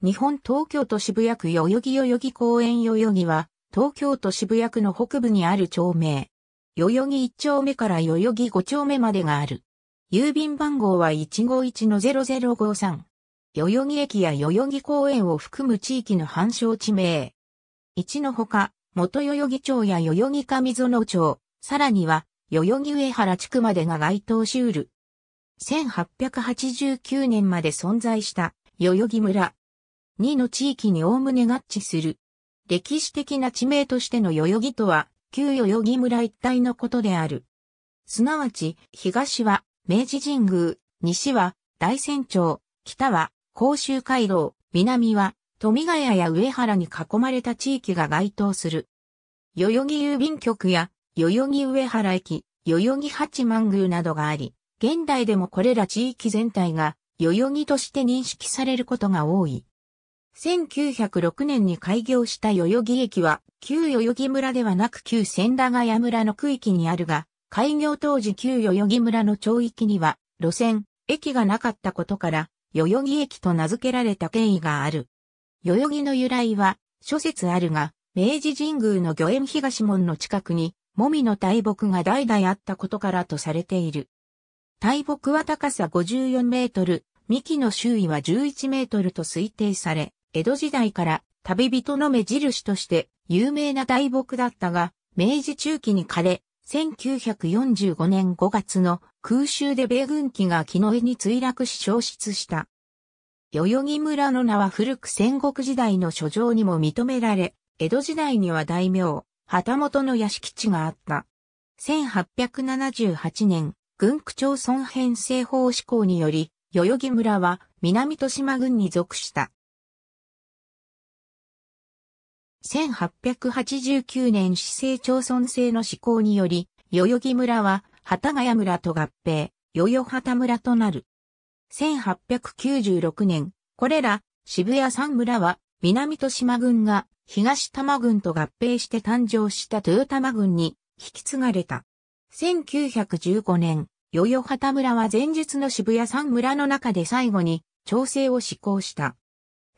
日本東京都渋谷区代々木代々木公園代々木は、東京都渋谷区の北部にある町名。代々木1丁目から代々木5丁目までがある。郵便番号は151-0053。代々木駅や代々木公園を含む地域の繁殖地名。一のほか、元代々木町や代々木上園町、さらには、代々木上原地区までが該当しうる。1889年まで存在した、代々木村。2の地域におおむね合致する。歴史的な地名としての代々木とは、旧代々木村一帯のことである。すなわち、東は明治神宮、西は大山町、北は甲州街道、南は富ヶ谷や上原に囲まれた地域が該当する。代々木郵便局や代々木上原駅、代々木八幡宮などがあり、現代でもこれら地域全体が代々木として認識されることが多い。1906年に開業した代々木駅は、旧代々木村ではなく旧千駄ヶ谷村の区域にあるが、開業当時旧代々木村の町域には、路線、駅がなかったことから、代々木駅と名付けられた経緯がある。代々木の由来は、諸説あるが、明治神宮の御苑東門の近くに、もみの大木が代々あったことからとされている。大木は高さ54メートル、幹の周囲は11メートルと推定され、江戸時代から旅人の目印として有名な大木だったが、明治中期に枯れ、1945年5月の空襲で米軍機が木の上に墜落し消失した。代々木村の名は古く戦国時代の書状にも認められ、江戸時代には大名、旗本の屋敷地があった。1878年、軍区町村編成法施行により、代々木村は南豊島郡に属した。1889年市政町村制の施行により、代々木村は、幡ヶ谷村と合併、代々畑村となる。1896年、これら、渋谷三村は、南と島郡が、東多摩郡と合併して誕生した豊玉郡に、引き継がれた。1915年、代々畑村は前述の渋谷三村の中で最後に、調整を施行した。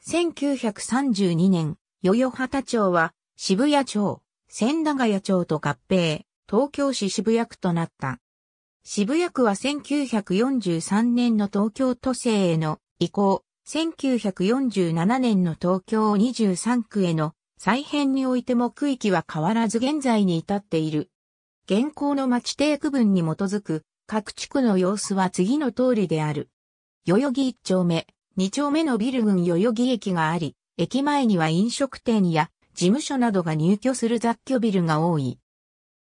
1932年、代々畑町は渋谷町、千駄ヶ谷町と合併、東京市渋谷区となった。渋谷区は1943年の東京都政への移行、1947年の東京23区への再編においても区域は変わらず現在に至っている。現行の町定区分に基づく各地区の様子は次の通りである。代々木1丁目、2丁目のビル群代々木駅があり、駅前には飲食店や事務所などが入居する雑居ビルが多い。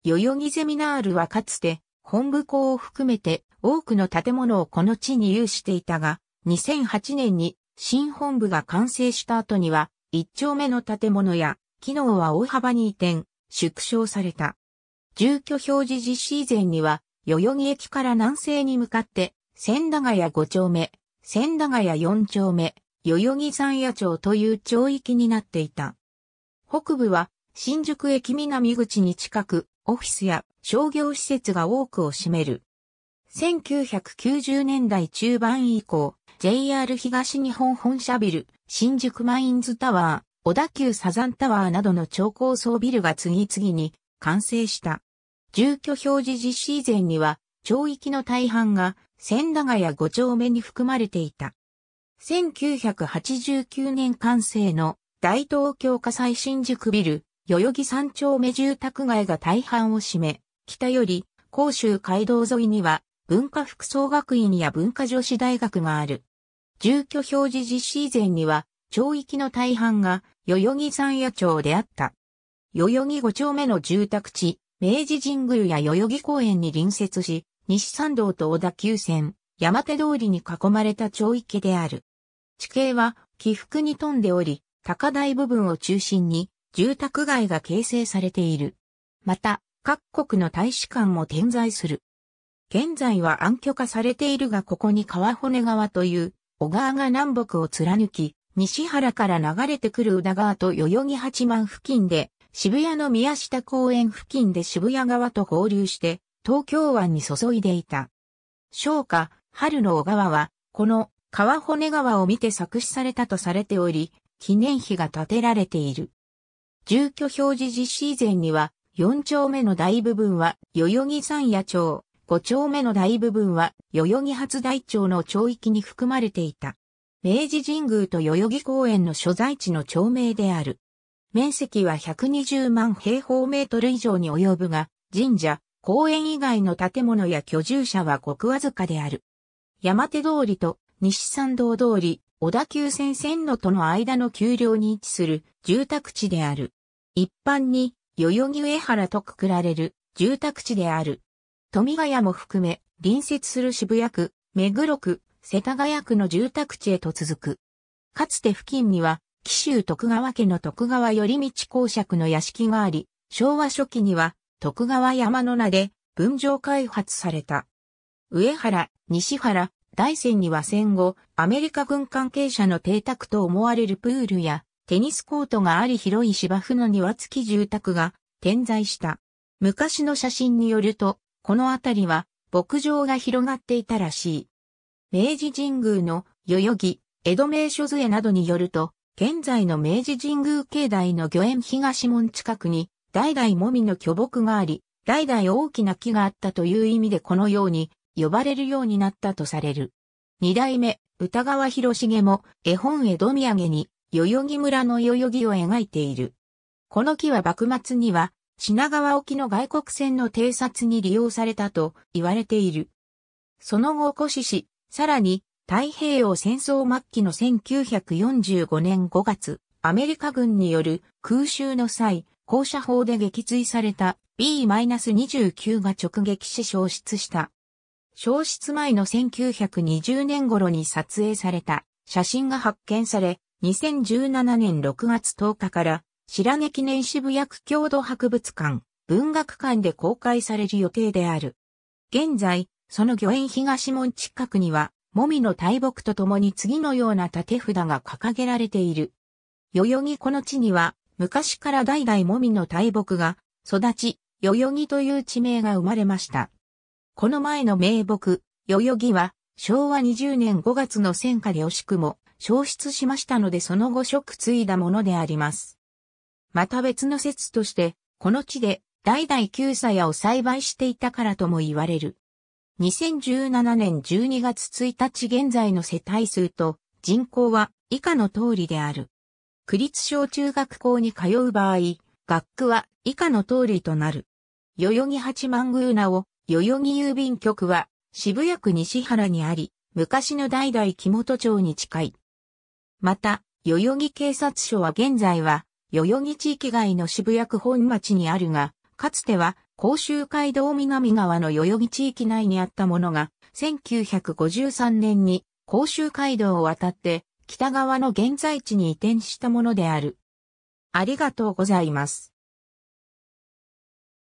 代々木ゼミナールはかつて本部校を含めて多くの建物をこの地に有していたが、2008年に新本部が完成した後には1丁目の建物や機能は大幅に移転、縮小された。住居表示実施以前には代々木駅から南西に向かって千駄ヶ谷5丁目、千駄ヶ谷4丁目、代々木山野町という町域になっていた。北部は新宿駅南口に近く、オフィスや商業施設が多くを占める。1990年代中盤以降、JR 東日本本社ビル、新宿マインズタワー、小田急サザンタワーなどの超高層ビルが次々に完成した。住居表示実施以前には、町域の大半が千駄ヶ谷五丁目に含まれていた。1989年完成の大東京火災新宿ビル、代々木三丁目住宅街が大半を占め、北より、甲州街道沿いには、文化服装学院や文化女子大学がある。住居表示実施以前には、町域の大半が、代々木三野町であった。代々木五丁目の住宅地、明治神宮や代々木公園に隣接し、西参道と小田急線、山手通りに囲まれた町域である。地形は起伏に富んでおり、高台部分を中心に住宅街が形成されている。また、各国の大使館も点在する。現在は暗渠化されているがここに川骨川という小川が南北を貫き、西原から流れてくる宇田川と代々木八幡付近で、渋谷の宮下公園付近で渋谷川と合流して、東京湾に注いでいた。昭和、春の小川は、この川骨川を見て作詞されたとされており、記念碑が建てられている。住居表示実施以前には、4丁目の大部分は代々木山野町、5丁目の大部分は代々木初大町の町域に含まれていた。明治神宮と代々木公園の所在地の町名である。面積は120万平方メートル以上に及ぶが、神社、公園以外の建物や居住者はごくわずかである。山手通りと西参道通り、小田急線線路との間の丘陵に位置する住宅地である。一般に、代々木上原とくくられる住宅地である。富ヶ谷も含め、隣接する渋谷区、目黒区、世田谷区の住宅地へと続く。かつて付近には、紀州徳川家の徳川頼道公爵の屋敷があり、昭和初期には徳川山の名で分譲開発された。上原、西原、大戦には戦後、アメリカ軍関係者の邸宅と思われるプールや、テニスコートがあり広い芝生の庭付き住宅が点在した。昔の写真によると、この辺りは牧場が広がっていたらしい。明治神宮の代々木、江戸名所杖などによると、現在の明治神宮境内の御苑東門近くに、代々もみの巨木があり、代々大きな木があったという意味でこのように、呼ばれるようになったとされる。二代目、歌川広重も絵本江戸土産に代々木村の代々木を描いている。この木は幕末には品川沖の外国船の偵察に利用されたと言われている。その後古こし、さらに太平洋戦争末期の1945年5月、アメリカ軍による空襲の際、校射砲で撃墜された B-29 が直撃し消失した。消失前の1920年頃に撮影された写真が発見され、2017年6月10日から白根記念渋谷区郷土博物館、文学館で公開される予定である。現在、その御苑東門近くには、もみの大木とともに次のような縦札が掲げられている。代々木この地には、昔から代々もみの大木が育ち、代々木という地名が生まれました。この前の名木、代々木は、昭和20年5月の戦火で惜しくも、消失しましたのでその後ク継いだものであります。また別の説として、この地で、代々旧鞘を栽培していたからとも言われる。2017年12月1日現在の世帯数と人口は以下の通りである。区立小中学校に通う場合、学区は以下の通りとなる。代々木八幡宮名を代々木郵便局は渋谷区西原にあり、昔の代々木本町に近い。また、代々木警察署は現在は、代々木地域外の渋谷区本町にあるが、かつては、甲州街道南側の代々木地域内にあったものが、1953年に甲州街道を渡って、北側の現在地に移転したものである。ありがとうございます。